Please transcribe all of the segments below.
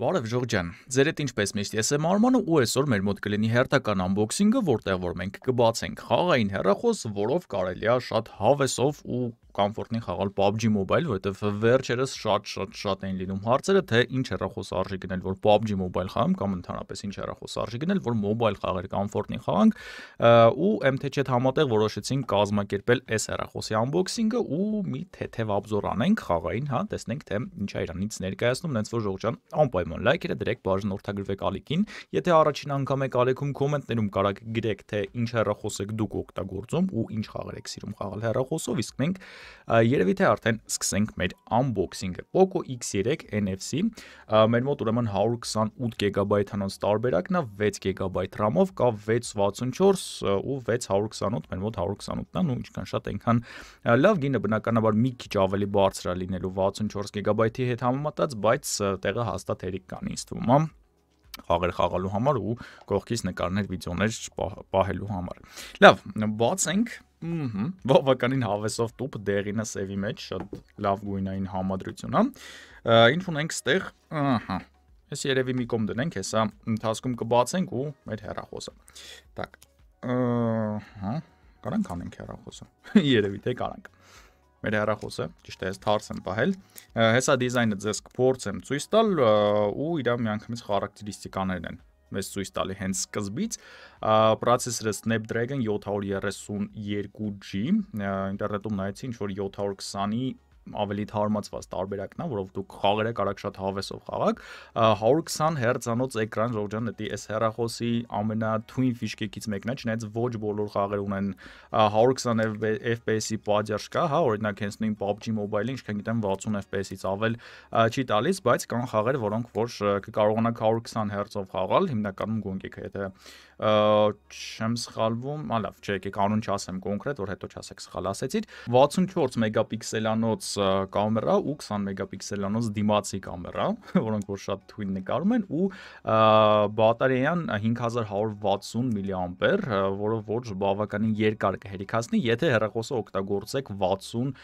Բարև Ժորջան։ Ձեր հետ ինչպես միշտ ես եմ Արմանը ու այսօր մեր մոտ կլինի հերթական unboxing-ը, որտեղ որ մենք կբացենք խաղային հեռախոս, որով կարելի է շատ հավեսով ու կոմֆորտնի խաղալ PUBG Mobile, որովհետև վերջերս շատ-շատ շատ են լինում հարցերը, թե ինչ հեռախոս արժի գնել, որ PUBG Mobile խաղամ կամ ընդհանրապես ինչ հեռախոս արժի գնել, որ mobile խաղեր կոմֆորտնի խաղանք, ու MTC-դ համատեղ որոշեցինք կազմակերպել այս հեռախոսի unboxing-ը ու մի թեթև обзор անենք խաղային, հա, տեսնենք թե ինչա իրանից ներկայացնում, այնց որ ժողջան անպայման լայքերը դրեք, բաժանորդագրվեք ալիքին, եթե առաջին անգամ եք ալիքում կոմենտներում կարող գրեք թե ինչ հեռախոս եք դուք օգտագործում ու ինչ խաղեր եք սիրում խաղալ հեռախոսով, իսկ մենք Երևի թե արդեն սկսենք մեր unboxing-ը։ Poco X3 NFC, մեր մոտ ուրեմն 128 GB հնոց տարբերակն է 6 GB RAM-ով կա 664 ու 628, մեր մոտ 128-ն ու ինչքան շատ այնքան լավ գինը բնականաբար մի քիչ ավելի բարձր է լինելու 64 GB-ի հետ համեմատած, բայց տեղը հաստատ հերիք կան ինձ թվում, հա խաղեր խաղալու համար ու կողքից նկարներ, վիդեոներ պահելու համար։ Լավ, բացենք Ահա, բավականին հավեսով տուփ դեղինը սևի մեջ շատ լավ գույնային համադրություն է։ Ինչ ունենք ստեղ։ Ահա։ Այս երևի մի կողմ դնենք, հեսա ընթացքում կբացենք ու մեր հեռախոսը։ Так։ Ահա, կարանք անենք հեռախոսը։ Երևի թե կարանք մեր հեռախոսը, ճիշտ է, ես թարս եմ պահել։ Հեսա դիզայնը ձեզ կփորձեմ ցույց տալ ու իրա միանգամից խարակտերիստիկաներն են մեզ ցույց տալի հենց սկզբից պրոցեսորը Snapdragon 732G, ինտերնետում նայեցի ինչ որ 720-ի ավելի թարմացված տարբերակն է, որով դուք խաղերը կարող շատ հավեսով խաղաք։ 120 Hz-անոց էկրան ժողջան դա էս հեռախոսի ամենաթույն ֆիշկեկից մեկն է, չնայած ոչ բոլոր խաղերը ունեն 120 FPS-ի պատժ կա, հա, օրինակ հենց նույն PUBG Mobile-ը, ինչքան գիտեմ 60 FPS-ից ավել չի տալիս, բայց կան խաղեր, որոնք որ կկարողանաք 120 Hz-ով խաղալ, հիմնականում գոնգեք, եթե չեմ սխալվում, հա լավ, չէ, եկեք անուն չասեմ կոնկրետ, որ հետո չասեք սխալ ասեցիդ, 64 մեգապիքսելանոց կամերա ու 20 մեգապիքսելանոց դիմացի կամերա, որոնք որ շատ թույլ նկարում են ու բատարեան 5160 միլիամպեր, որը ոչ բավականին երկար կհերիքացնի, եթե հեռախոսը օգտագործեք 60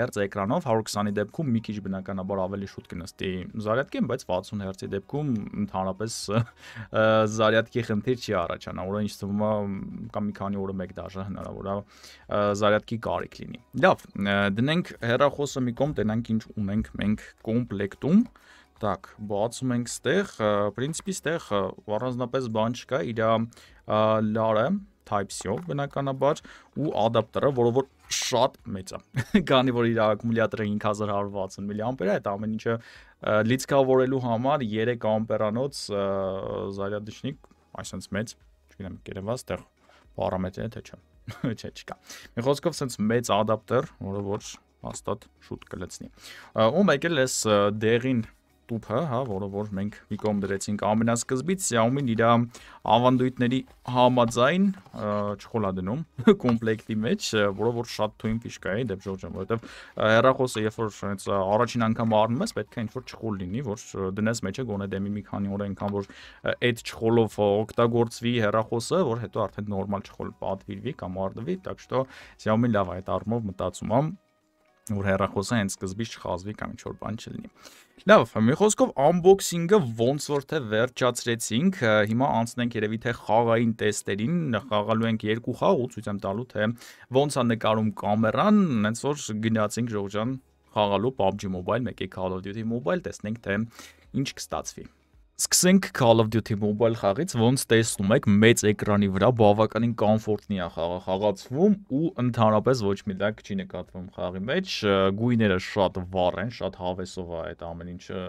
Hz էկրանով, 120-ի դեպքում մի քիչ բնականաբար ավելի շուտ կնստի զարյատկեն, բայց 60 Hz-ի դեպքում ընդհանրապես զարյատկի խնդիր չի առ առաջանա, որը ինձ թվում է կամ մի քանի օրը մեկ դաժը հնարավոր է զարյատքի կարիք լինի։ Լավ, դնենք հեռախոսը մի կողմ, տենանք ինչ ունենք մենք կոմպլեկտում։ Так, բացում ենք ստեղ, principi ստեղ առանձնապես բան չկա, իր լարը Type-C-ով բնականաբար ու ադապտերը, որը որ շատ մեծ է։ Քանի որ իր ակումուլյատորը 5160 միլիամպեր է, այդ ամեն ինչը լիցքավորելու համար 3 ամպերանոց զարյադիչնիկ այսպես մեծ, չգիտեմ, գերեված տեղ պարամետր է թե չէ։ Չէ, չկա։ Մի խոսքով սենց մեծ ադապտեր, որը որ հաստատ շուտ կլցնի։ Ու մեկ էլ էս դեղին տուփը, հա, որը որ մենք մի կողմ դրեցինք ամենասկզբից, Xiaomi-ն իր ավանդույթների համաձայն չխոլադնում կոմպլեկտի մեջ, որը որ շատ թույն ֆիշկա է դեպի ժողովրդը, որովհետև հեռախոսը երբ որ հենց առաջին անգամ առնում ես, պետք է ինչ-որ չխոլ լինի, որ դնես մեջը գոնե դեմի մի քանի օր այնքան որ այդ չխոլով օգտագործվի հեռախոսը, որ հետո արդեն նորմալ չխոլ պատվիրվի կամ արդվի, так что Xiaomi լավ այդ առումով մտածում եմ որ հեռախոսը հենց սկզբից չխազվի կամ ինչ որ բան չլինի։ Լավ, մի խոսքով unboxing-ը ոնց որ թե վերջացրեցինք, հիմա անցնենք երևի թե խաղային տեստերին, խաղալու ենք երկու խաղ ու ցույց եմ տալու թե ոնց է նկարում կամերան, հենց որ գնացինք Ժողջան խաղալու PUBG Mobile, մեկի Call of Duty Mobile, տեսնենք թե ինչ կստացվի։ Սկսենք Call of Duty Mobile խաղից, ոնց տեսնում եք, մեծ էկրանի վրա բավականին կոմֆորտնի է խաղը խաղացվում ու ընդհանրապես ոչ մի լակ չի նկատվում խաղի մեջ։ Գույները շատ վառ են, շատ հավեսով է այդ ամեն ինչը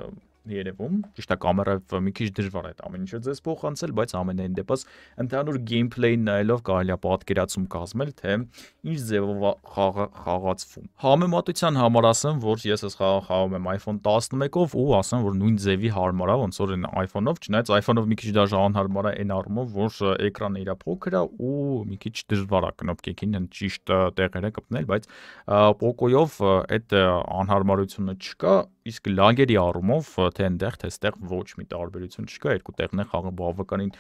երևում։ Ճիշտ է, կամերայով մի քիչ դժվար է ամեն ինչը ձեզ փոխանցել, բայց ամենայն դեպս ընդհանուր գեյմփլեյն նայելով կարելի է պատկերացում կազմել, թե ինչ ձևով խաղը խաղացվում։ Համեմատության համար ասեմ, որ ես այս խաղը խաղում եմ iPhone 11-ով ու ասեմ, որ նույն ձևի հարմար է ոնց որ այն iPhone-ով, չնայած iPhone-ով մի քիչ դաժան անհարմար է այն առումով, որ էկրանը իր փոքր է ու մի քիչ դժվար է կնոպկեքին ճիշտ տեղերը կպնել, բայց Poco-յով այդ անհարմարությունը չկա, իսկ լագերի առումով թե այնտեղ, թե այստեղ ոչ մի տարբերություն չկա, երկու տեղն է խաղը բավականին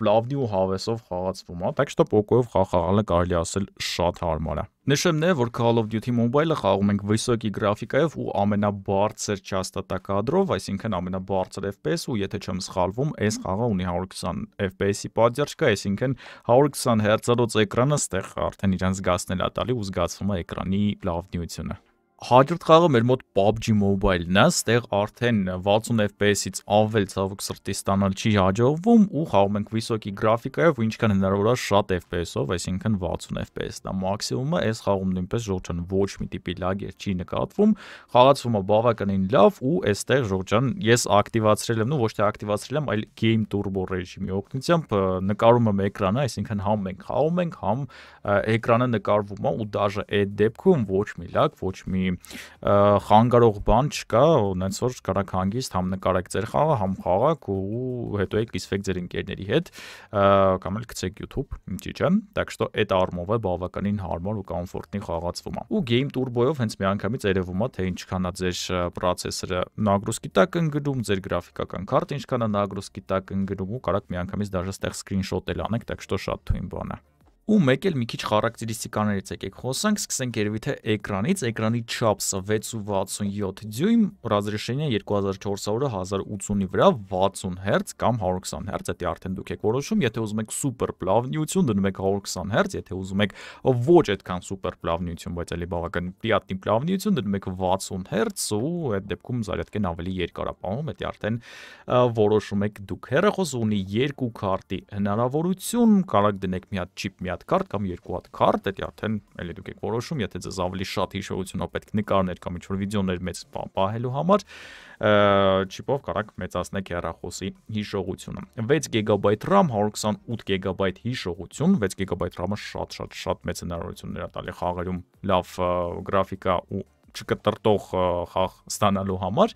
պլավնի ու հավեսով խաղացվում, հա, так что պոկոյով խաղ խաղալը կարելի ասել շատ հարմար է։ Նշեմ նաև, որ Call of Duty Mobile-ը խաղում ենք վիսոկի գրաֆիկայով ու ամենաբարձր չաստատակադրով, այսինքն ամենաբարձր FPS ու եթե չեմ սխալվում, այս խաղը ունի 120 FPS-ի պատժարժ, այսինքն 120 Hz-ով էկրանը ստեղ արդեն իրենց զգացնել է տալի ու զգացվում է էկրանի լավնիությունը։ Հաջորդ խաղը մեր մոտ PUBG Mobile-ն է, ստեղ արդեն 60 FPS-ից ավել ցավոք սրտի ստանալ չի հաջողվում ու խաղում ենք վիսոկի գրաֆիկայով, ինչքան հնարավոր է շատ FPS-ով, այսինքն 60 FPS-ն է մաքսիմումը, այս խաղում նույնպես ժողջան ոչ մի տիպի լագեր չի նկատվում, խաղացումը բավականին լավ ու այստեղ ժողջան ես ակտիվացրել եմ, նո ոչ թե ակտիվացրել եմ, այլ Game Turbo ռեժիմի օգնությամբ նկարում եմ էկրանը, այսինքն համ մենք խաղում ենք, համ էկրանը նկարվում է ու դաժե այդ դեպքում ոչ մի լագ, ոչ մի խանգարող բան չկա, ոնց որ կարաք հանգիստ համ նկարեք ձեր խաղը, համ խաղակ ու հետո եք լիսվեք ձեր ընկերների հետ կամ էլ գցեք YouTube, ինչի՞ չէ։ Так что այդ արմովը բավականին հարմար ու կոմֆորտնի խաղացվում է։ Ու Game Turbo-ով հենց միանգամից երևում է թե ինչքան է ձեր պրոցեսորը նագրուսկի տակ ընկնում, ձեր գրաֆիկական քարտը ինչքան է նագրուսկի տակ ընկնում ու կարաք միանգամից դաժե ստեղ screenshot-ել անեք, так что շատ թույն բան է ու մեկ էլ մի քիչ харակտերիստիկաներից եկեք խոսանք, սկսենք երևի թե էկրանից, էկրանի չափսը 6.67 դյույմ, ռազրեշենիա 2400-ը 1080-ի վրա 60 Hz կամ 120 Hz, դա արդեն դուք եք որոշում, եթե ուզում եք սուպեր պլավնիություն, դնում եք 120 Hz, եթե ուզում եք ոչ այդքան սուպեր պլավնիություն, բայց էլի բավական պրիատնի պլավնիություն, դնում եք 60 Hz ու այդ դեպքում զարյատկեն ավելի երկար ապահում, դա արդեն որոշում եք դուք։ Հեռախոս ունի երկու քարտի հնարավորություն, կարող դնեք մի հատ չիպ մի հատ քարտ կամ երկու հատ քարտ, դա արդեն էլի դուք եք որոշում, եթե ձեզ ավելի շատ հիշողությունա պետք նկարներ կամ ինչ-որ վիդեոներ մեծ պահելու համար, չիպով կարող եք մեծացնել հեռախոսի հիշողությունը։ 6 GB RAM, 128 GB հիշողություն, 6 GB RAM-ը շատ-շատ շատ մեծ հնարավորություններ է տալի խաղերում լավ գրաֆիկա ու չկտրտող խաղ ստանալու համար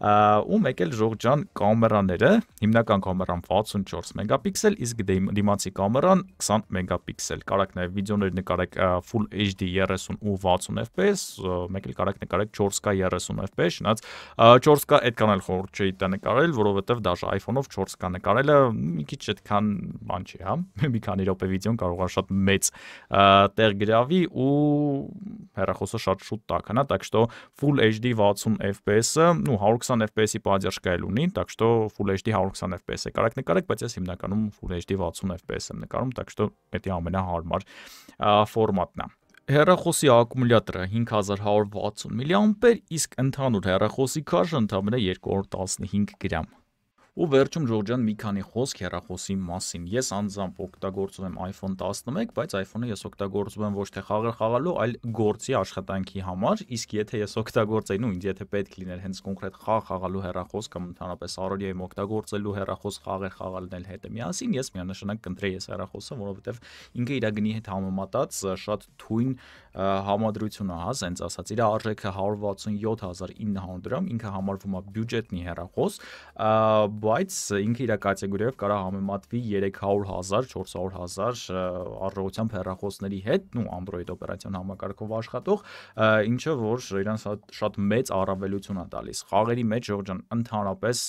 ու մեկ էլ ժողջան կամերաները, հիմնական կամերան 64 մեգապիքսել, իսկ դիմացի կամերան 20 մեգապիքսել։ Կարակ նաև վիդեոներ նկարեք Full HD 30 ու 60 FPS, մեկ էլ կարակ նկարեք 4K 30 FPS, շնաց 4K այդքան էլ խորտ չի դա նկարել, որովհետև դաժե iPhone-ով 4K նկարելը մի քիչ այդքան բան չի, հա։ Մի քանի րոպե վիդեոն կարող է շատ մեծ տեղ գրավի ու հեռախոսը շատ շուտ տաքանա, так что Full HD 60 FPS-ը, ну 120 120 FPS-ի поддержка էլ ունի, так что Full HD 120 FPS է կարակ նկարեք, բայց ես հիմնականում Full HD 60 FPS եմ նկարում, так что դա ամենահարմար ֆորմատն է։ Հեռախոսի ակումուլյատորը 5160 մА, իսկ ընդհանուր հեռախոսի քաշը ընդամենը 215 գրամ։ Ու վերջում Ժորջան մի քանի խոսք հեռախոսի մասին։ Ես անձամբ օգտագործում եմ iPhone 11, բայց iPhone-ը ես օգտագործում եմ ոչ թե խաղեր խաղալու, այլ գործի աշխատանքի համար, իսկ եթե ես օգտագործեի, ու ինձ եթե պետք լիներ հենց կոնկրետ խաղ խաղալու հեռախոս կամ ընդհանրապես առօրյայում օգտագործելու հեռախոս խաղեր խաղալն էլ հետը միասին, ես միանշանակ կընտրեի այս հեռախոսը, որովհետև ինքը իր գնի հետ համեմատած շատ թույն համադրություն է, հա, ասենց ասած, իր արժեքը 167900 դրամ, ինքը համարվում է բյուջետնի հեռախոս, բայց ինքը իր կատեգորիայով կարող համեմատվի 300.000, 400.000 առողջությամբ հեռախոսների հետ ու Android օպերացիոն համակարգով աշխատող, ինչը որ իրանց շատ մեծ առավելություն է տալիս։ Խաղերի մեջ Ժորջան ընդհանրապես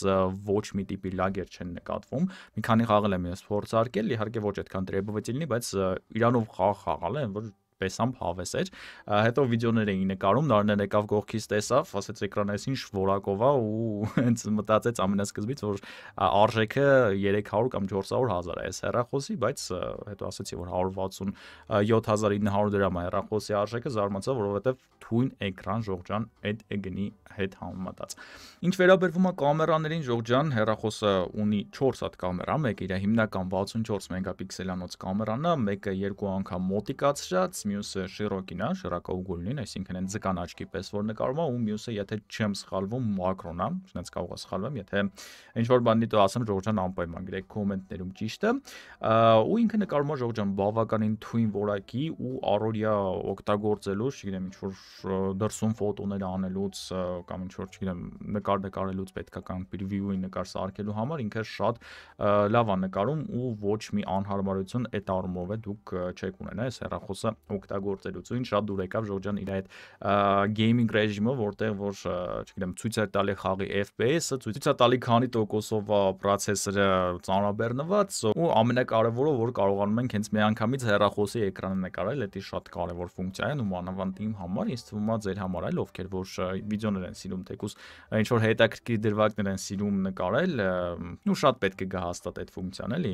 ոչ մի տիպի լագեր չեն նկատվում։ Մի քանի խաղել եմ ես փորձարկել, իհարկե ոչ այդքան տրեբովեցիլնի, բայց իրանով խաղ խաղալ են, որ տեսամբ հավես էր։ Հետո վիդեոներ էի նկարում, Նարնեն եկավ գողքից տեսավ, ասեց էկրանից ինչ որակով է ու հենց մտածեց ամենասկզբից, որ արժեքը 300 կամ 400 հազար է այս հեռախոսի, բայց հետո ասացի, որ 167900 դրամ է հեռախոսի արժեքը, զարմացա, որովհետև թույն էկրան ժողջան այդ է գնի հետ համեմատած։ Ինչ վերաբերվում է կամերաներին, ժողջան հեռախոսը ունի 4 հատ կամերա, մեկը իր հիմնական 64 մեգապիքսելանոց կամերանն է, մեկը երկու անգամ մոտիկացրած, մյուսը Շիրոկին է, շիրակաուգոլնին, այսինքն այն ձկան աչքի պես որ նկարում է ու մյուսը եթե չեմ սխալվում մակրոն է, շնաց կարող է սխալվեմ, եթե ինչ որ բանի դու ասեմ ժողովրդան անպայման գրեք կոմենտներում ճիշտը, ու ինքը նկարում է ժողովրդան բավականին թույն որակի ու առօրյա օգտագործելու, չգիտեմ, ինչ որ դրսում ֆոտոներ անելուց կամ ինչ որ չգիտեմ նկար նկարելուց պետքա կամ preview-ի նկար սարքելու համար ինքը շատ լավ է նկարում ու ոչ մի անհարմարություն այդ առումով է դուք չեք ունենա այս հեռախոսը օգտագործելուց ու ինձ շատ դուր եկավ Ժորջան իր այդ gaming ռեժիմը, որտեղ որ, չգիտեմ, ցույց է տալի խաղի FPS-ը, ցույց է տալի քանի տոկոսով պրոցեսորը ծանրաբեռնված ու ամենակարևորը որ կարողանում ենք հենց միանգամից հեռախոսի էկրանը նկարել, դա շատ կարևոր ֆունկցիա է ու մանավանդ իմ համար, ինձ թվում է ձեր համար այլ ովքեր որ վիդեոներ են սիրում, թեկուզ ինչ որ հետաքրքիր դրվագներ են սիրում նկարել, ու շատ պետք է գահաստատ այդ ֆունկցիան էլի,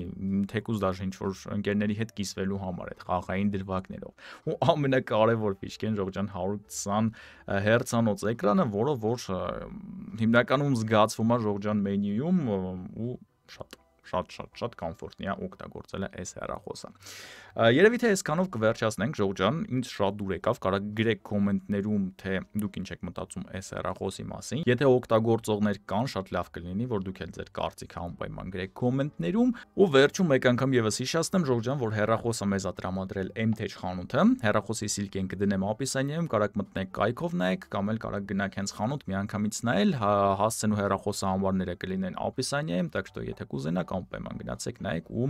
թեկուզ դաժե ինչ որ ընկերների հետ կիսվելու համար այդ խաղային դրվագներով ու ամենակարևոր Պիչկեն Ժողջան 120 հերցանոց էկրանը, որը որ հիմնականում զգացվում է Ժողջան մենյուում ու շատ շատ-շատ շատ կոմֆորտնի է օգտագործելը այս հեռախոսը։ Երևի թե այսքանով կվերջացնենք Ժողջ ջան, ինձ շատ դուր եկավ, կարա գրեք կոմենտներում, թե դուք ինչ եք մտածում այս հեռախոսի մասին։ Եթե օգտագործողներ կան, շատ լավ կլինի, որ դուք էլ ձեր կարծիքը անպայման գրեք կոմենտներում ու վերջում մեկ անգամ եւս հիշացնեմ Ժողջ ջան, որ հեռախոսը մեզ է տրամադրել MTech խանութը։ Հեռախոսի սիլկեն կդնեմ ապիսանյայում, կարաք մտնեք կայքով նայեք կամ էլ կարաք գնաք հենց խանութ միանգամից նայել, հա, հասցեն ու հեռախոսը համարները կլինեն ապիսանյայում, так что եթե կուզենաք իրական պայման գնացեք նայեք ու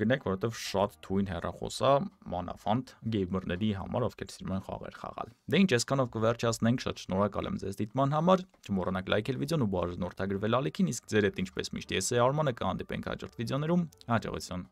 գնեք, որովհետև շատ թույն հեռախոս է մանավանդ գեյմերների համար, ովքեր սիրում են խաղեր խաղալ։ Դե ինչ, այսքանով կվերջացնենք, շատ շնորհակալ եմ ձեզ դիտման համար։ Չմոռանաք լայքել վիդեոն ու բարձր նորթագրվել ալիքին, իսկ ձեր հետ ինչպես միշտ ես է Արմանը կհանդիպենք հաջորդ վիդեոներում։ Հաջողություն։